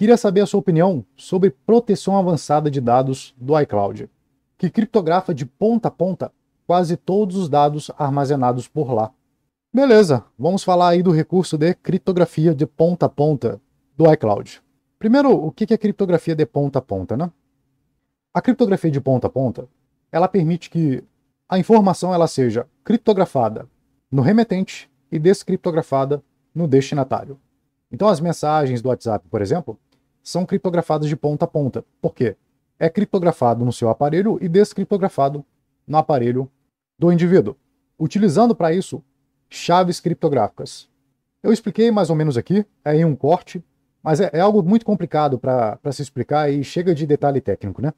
Queria saber a sua opinião sobre proteção avançada de dados do iCloud, que criptografa de ponta a ponta quase todos os dados armazenados por lá. Beleza, vamos falar aí do recurso de criptografia de ponta a ponta do iCloud. Primeiro, o que é criptografia de ponta a ponta, né? A criptografia de ponta a ponta, ela permite que a informação ela seja criptografada no remetente e descriptografada no destinatário. Então as mensagens do WhatsApp, por exemplo, são criptografadas de ponta a ponta. Por quê? É criptografado no seu aparelho e descriptografado no aparelho do indivíduo, utilizando para isso chaves criptográficas. Eu expliquei mais ou menos aqui, é em um corte, mas é, é algo muito complicado para se explicar e chega de detalhe técnico, né?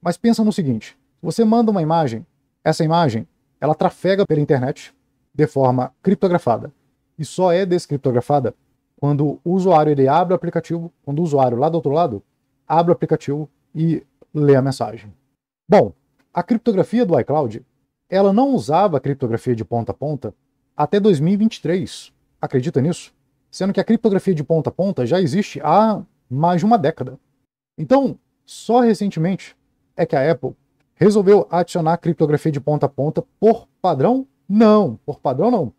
Mas pensa no seguinte: você manda uma imagem, essa imagem ela trafega pela internet de forma criptografada e só é descriptografada quando o usuário ele abre o aplicativo, quando o usuário lá do outro lado abre o aplicativo e lê a mensagem. Bom, a criptografia do iCloud, ela não usava criptografia de ponta a ponta até 2023. Acredita nisso? Sendo que a criptografia de ponta a ponta já existe há mais de uma década. Então, só recentemente é que a Apple resolveu adicionar criptografia de ponta a ponta por padrão? Não, por padrão não.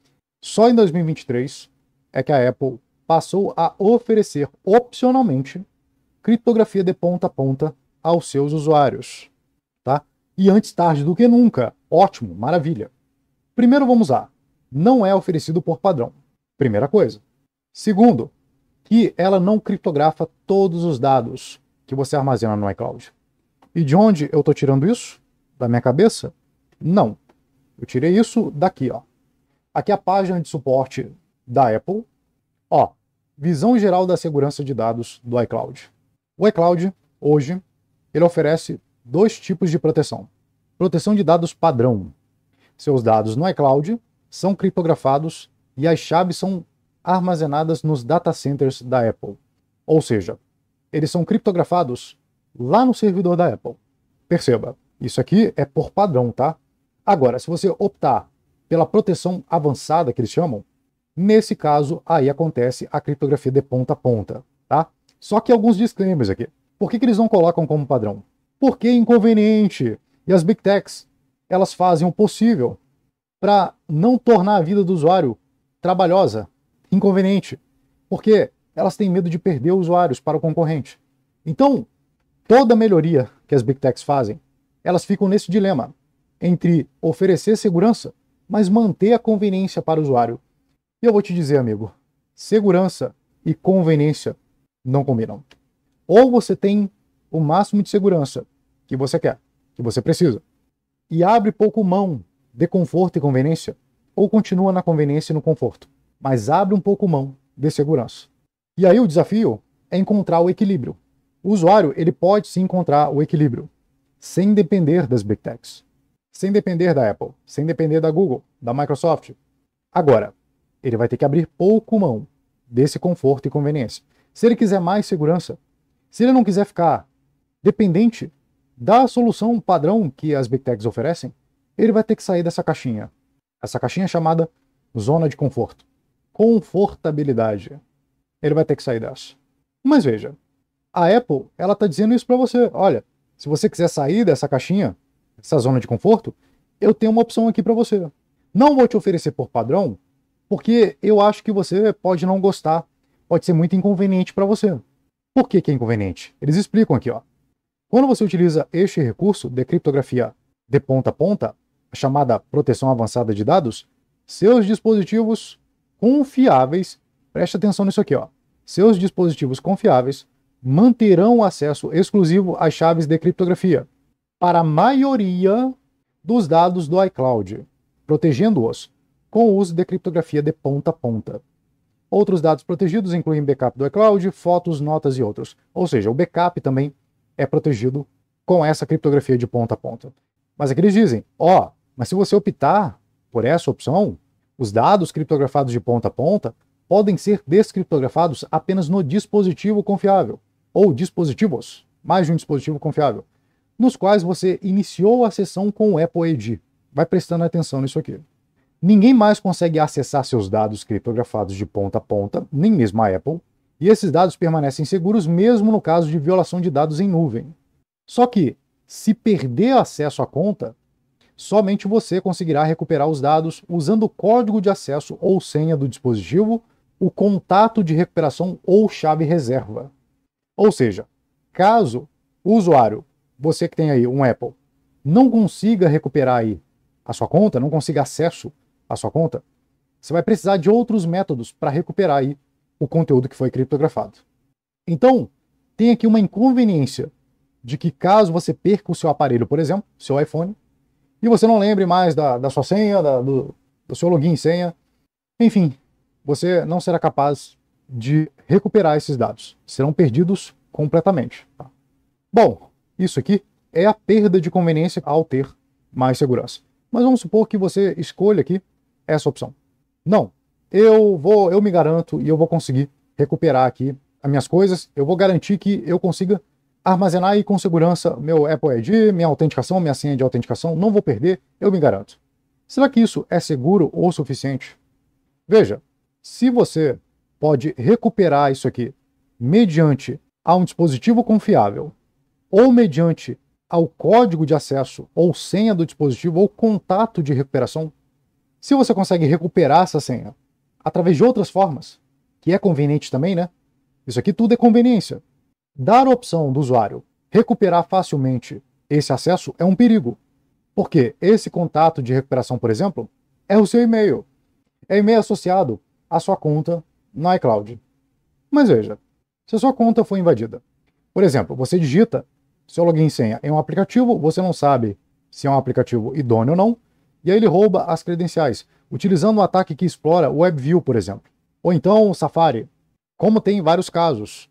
Só em 2023 é que a Apple passou a oferecer opcionalmente criptografia de ponta a ponta aos seus usuários. Tá? E antes tarde do que nunca. Ótimo, maravilha. Primeiro vamos lá. Não é oferecido por padrão. Primeira coisa. Segundo, que ela não criptografa todos os dados que você armazena no iCloud. E de onde eu estou tirando isso? Da minha cabeça? Não. Eu tirei isso daqui, ó. Aqui é a página de suporte da Apple. Ó, visão geral da segurança de dados do iCloud. O iCloud, hoje, ele oferece dois tipos de proteção. Proteção de dados padrão. Seus dados no iCloud são criptografados e as chaves são armazenadas nos data centers da Apple. Ou seja, eles são criptografados lá no servidor da Apple. Perceba, isso aqui é por padrão, tá? Agora, se você optar pela proteção avançada que eles chamam, Nesse caso, aí acontece a criptografia de ponta a ponta, tá? Só que alguns disclaimers aqui. Por que, que eles não colocam como padrão? Porque é inconveniente. E as Big Techs, elas fazem o possível para não tornar a vida do usuário trabalhosa, inconveniente. Porque elas têm medo de perder usuários para o concorrente. Então, toda melhoria que as Big Techs fazem, elas ficam nesse dilema entre oferecer segurança, mas manter a conveniência para o usuário. E eu vou te dizer, amigo, segurança e conveniência não combinam. Ou você tem o máximo de segurança que você quer, que você precisa, e abre pouco mão de conforto e conveniência, ou continua na conveniência e no conforto, mas abre um pouco mão de segurança. E aí o desafio é encontrar o equilíbrio. O usuário ele pode se encontrar o equilíbrio, sem depender das big techs, sem depender da Apple, sem depender da Google, da Microsoft. Agora, ele vai ter que abrir pouco mão desse conforto e conveniência. Se ele quiser mais segurança, se ele não quiser ficar dependente da solução padrão que as Big Techs oferecem, ele vai ter que sair dessa caixinha. Essa caixinha é chamada zona de conforto. Confortabilidade. Ele vai ter que sair dessa. Mas veja, a Apple, ela está dizendo isso para você. Olha, se você quiser sair dessa caixinha, dessa zona de conforto, eu tenho uma opção aqui para você. Não vou te oferecer por padrão porque eu acho que você pode não gostar, pode ser muito inconveniente para você. Por que, que é inconveniente? Eles explicam aqui, ó. Quando você utiliza este recurso de criptografia de ponta a ponta, a chamada proteção avançada de dados, seus dispositivos confiáveis, preste atenção nisso aqui, ó. Seus dispositivos confiáveis manterão acesso exclusivo às chaves de criptografia para a maioria dos dados do iCloud, protegendo-os com o uso de criptografia de ponta a ponta. Outros dados protegidos incluem backup do iCloud, fotos, notas e outros. Ou seja, o backup também é protegido com essa criptografia de ponta a ponta. Mas aqui é eles dizem: ó, oh, mas se você optar por essa opção, os dados criptografados de ponta a ponta podem ser descriptografados apenas no dispositivo confiável, ou dispositivos, mais de um dispositivo confiável, nos quais você iniciou a sessão com o Apple ID. Vai prestando atenção nisso aqui. Ninguém mais consegue acessar seus dados criptografados de ponta a ponta, nem mesmo a Apple, e esses dados permanecem seguros mesmo no caso de violação de dados em nuvem. Só que, se perder acesso à conta, somente você conseguirá recuperar os dados usando o código de acesso ou senha do dispositivo, o contato de recuperação ou chave reserva. Ou seja, caso o usuário, você que tem aí um Apple, não consiga recuperar aí a sua conta, não consiga acesso a sua conta, você vai precisar de outros métodos para recuperar aí o conteúdo que foi criptografado. Então, tem aqui uma inconveniência de que caso você perca o seu aparelho, por exemplo, seu iPhone, e você não lembre mais da, da sua senha, da, do, do seu login e senha, enfim, você não será capaz de recuperar esses dados. Serão perdidos completamente. Tá? Bom, isso aqui é a perda de conveniência ao ter mais segurança. Mas vamos supor que você escolha aqui essa opção. Não, eu vou, eu me garanto e eu vou conseguir recuperar aqui as minhas coisas. Eu vou garantir que eu consiga armazenar aí com segurança meu Apple ID, minha autenticação, minha senha de autenticação, não vou perder, eu me garanto. Será que isso é seguro ou suficiente? Veja, se você pode recuperar isso aqui mediante a um dispositivo confiável ou mediante ao código de acesso ou senha do dispositivo ou contato de recuperação, se você consegue recuperar essa senha através de outras formas, que é conveniente também, né? Isso aqui tudo é conveniência. Dar a opção do usuário recuperar facilmente esse acesso é um perigo, porque esse contato de recuperação, por exemplo, é o seu e-mail. É e-mail associado à sua conta no iCloud. Mas veja, se a sua conta foi invadida, por exemplo, você digita seu login e senha em um aplicativo, você não sabe se é um aplicativo idôneo ou não, e aí ele rouba as credenciais, utilizando um ataque que explora o WebView, por exemplo. Ou então o Safari, como tem vários casos.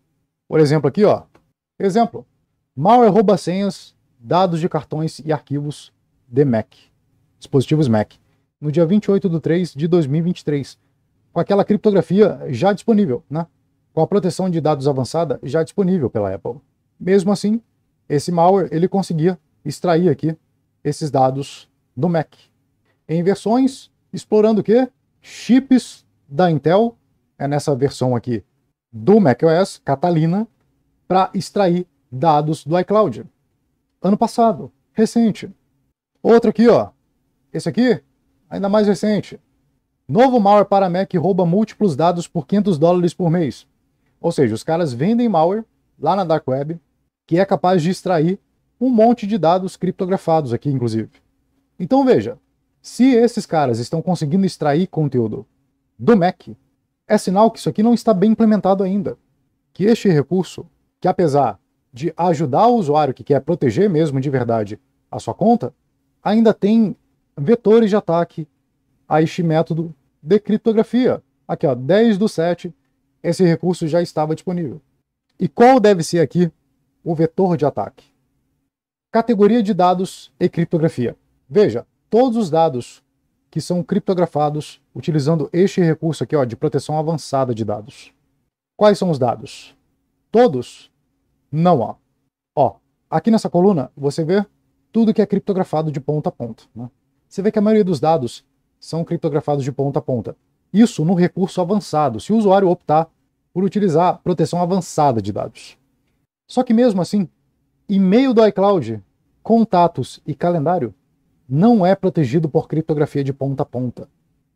Por exemplo aqui, ó. Exemplo. Malware rouba senhas, dados de cartões e arquivos de Mac. Dispositivos Mac. No dia 28 de 3 de 2023. Com aquela criptografia já disponível, né? Com a proteção de dados avançada já disponível pela Apple. Mesmo assim, esse malware ele conseguia extrair aqui esses dados do Mac em versões, explorando o quê? Chips da Intel, é nessa versão aqui do macOS, Catalina, para extrair dados do iCloud. Ano passado, recente. Outro aqui, ó. Esse aqui, ainda mais recente. Novo malware para Mac rouba múltiplos dados por 500 dólares por mês. Ou seja, os caras vendem malware lá na Dark Web que é capaz de extrair um monte de dados criptografados aqui, inclusive. Então veja, se esses caras estão conseguindo extrair conteúdo do Mac, é sinal que isso aqui não está bem implementado ainda. Que este recurso, que apesar de ajudar o usuário que quer proteger mesmo de verdade a sua conta, ainda tem vetores de ataque a este método de criptografia. Aqui, ó, 10 do 7, esse recurso já estava disponível. E qual deve ser aqui o vetor de ataque? Categoria de dados e criptografia. Veja, todos os dados que são criptografados utilizando este recurso aqui ó, de proteção avançada de dados. Quais são os dados? Todos? Não há. Ó, aqui nessa coluna você vê tudo que é criptografado de ponta a ponta. Né? Você vê que a maioria dos dados são criptografados de ponta a ponta. Isso no recurso avançado, se o usuário optar por utilizar proteção avançada de dados. Só que mesmo assim, e-mail do iCloud, contatos e calendário não é protegido por criptografia de ponta a ponta.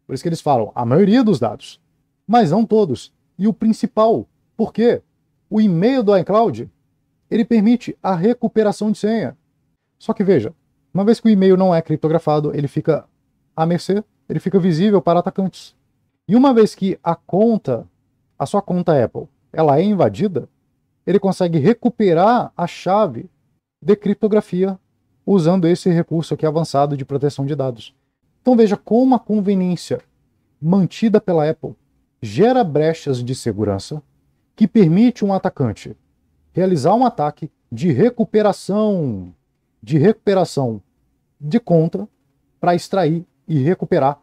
Por isso que eles falam a maioria dos dados, mas não todos. E o principal, porque o e-mail do iCloud ele permite a recuperação de senha. Só que veja, uma vez que o e-mail não é criptografado, ele fica à mercê, ele fica visível para atacantes. E uma vez que a conta, a sua conta Apple, ela é invadida, ele consegue recuperar a chave de criptografia usando esse recurso aqui avançado de proteção de dados. Então veja como a conveniência mantida pela Apple gera brechas de segurança que permite um atacante realizar um ataque de recuperação, de recuperação de conta para extrair e recuperar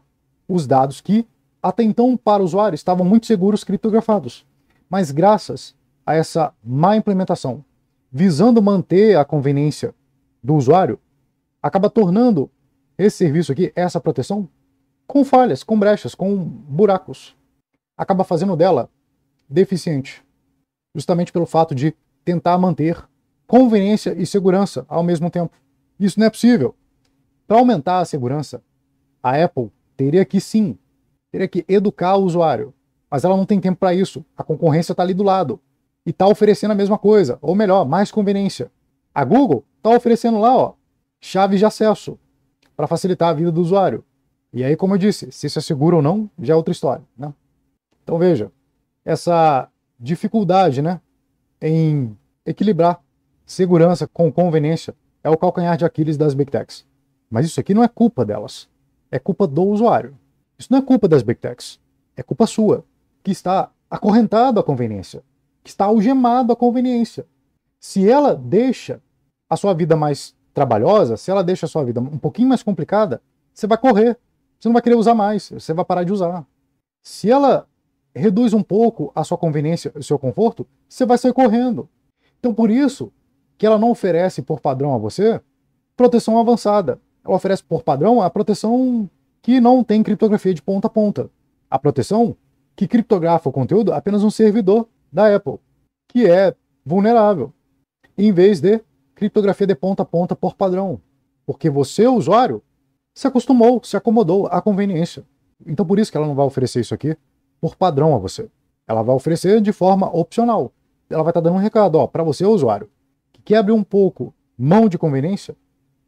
os dados que até então para o usuário estavam muito seguros criptografados. Mas graças a essa má implementação, visando manter a conveniência do usuário acaba tornando esse serviço aqui, essa proteção, com falhas, com brechas, com buracos. Acaba fazendo dela deficiente, justamente pelo fato de tentar manter conveniência e segurança ao mesmo tempo. Isso não é possível. Para aumentar a segurança, a Apple teria que sim, teria que educar o usuário. Mas ela não tem tempo para isso. A concorrência está ali do lado e está oferecendo a mesma coisa, ou melhor, mais conveniência. A Google tá oferecendo lá, ó, chaves de acesso para facilitar a vida do usuário. E aí, como eu disse, se isso é seguro ou não, já é outra história, né? Então veja, essa dificuldade, né, em equilibrar segurança com conveniência é o calcanhar de Aquiles das Big Techs. Mas isso aqui não é culpa delas, é culpa do usuário. Isso não é culpa das Big Techs, é culpa sua, que está acorrentado à conveniência, que está algemado à conveniência. Se ela deixa a sua vida mais trabalhosa, se ela deixa a sua vida um pouquinho mais complicada, você vai correr. Você não vai querer usar mais, você vai parar de usar. Se ela reduz um pouco a sua conveniência, o seu conforto, você vai sair correndo. Então, por isso que ela não oferece por padrão a você proteção avançada. Ela oferece por padrão a proteção que não tem criptografia de ponta a ponta. A proteção que criptografa o conteúdo apenas um servidor da Apple, que é vulnerável, em vez de criptografia de ponta a ponta por padrão, porque você, usuário, se acostumou, se acomodou à conveniência. Então por isso que ela não vai oferecer isso aqui por padrão a você. Ela vai oferecer de forma opcional. Ela vai estar tá dando um recado, ó, para você, usuário, que quer abrir um pouco mão de conveniência,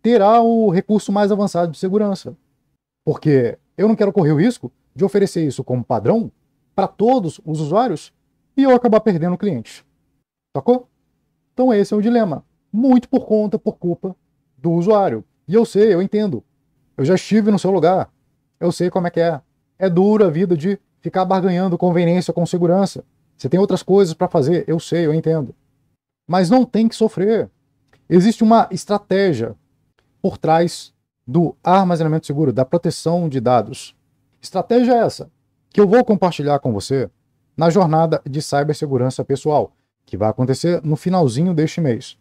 terá o recurso mais avançado de segurança. Porque eu não quero correr o risco de oferecer isso como padrão para todos os usuários e eu acabar perdendo clientes. Sacou? Então esse é o dilema muito por conta, por culpa do usuário. E eu sei, eu entendo. Eu já estive no seu lugar. Eu sei como é que é. É dura a vida de ficar barganhando conveniência com segurança. Você tem outras coisas para fazer, eu sei, eu entendo. Mas não tem que sofrer. Existe uma estratégia por trás do armazenamento seguro, da proteção de dados. Estratégia é essa que eu vou compartilhar com você na jornada de cibersegurança pessoal, que vai acontecer no finalzinho deste mês.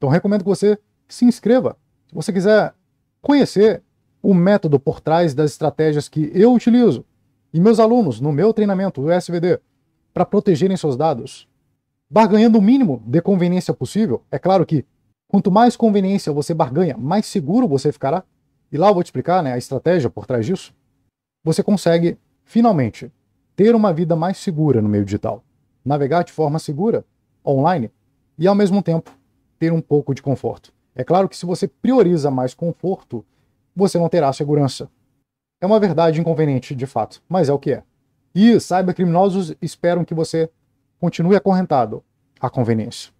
Então recomendo que você se inscreva. Se você quiser conhecer o método por trás das estratégias que eu utilizo e meus alunos no meu treinamento, o SVD, para protegerem seus dados, barganhando o mínimo de conveniência possível. É claro que quanto mais conveniência você barganha, mais seguro você ficará. E lá eu vou te explicar né, a estratégia por trás disso. Você consegue, finalmente, ter uma vida mais segura no meio digital, navegar de forma segura, online, e ao mesmo tempo ter um pouco de conforto. É claro que se você prioriza mais conforto, você não terá segurança. É uma verdade inconveniente, de fato, mas é o que é. E cybercriminosos esperam que você continue acorrentado à conveniência.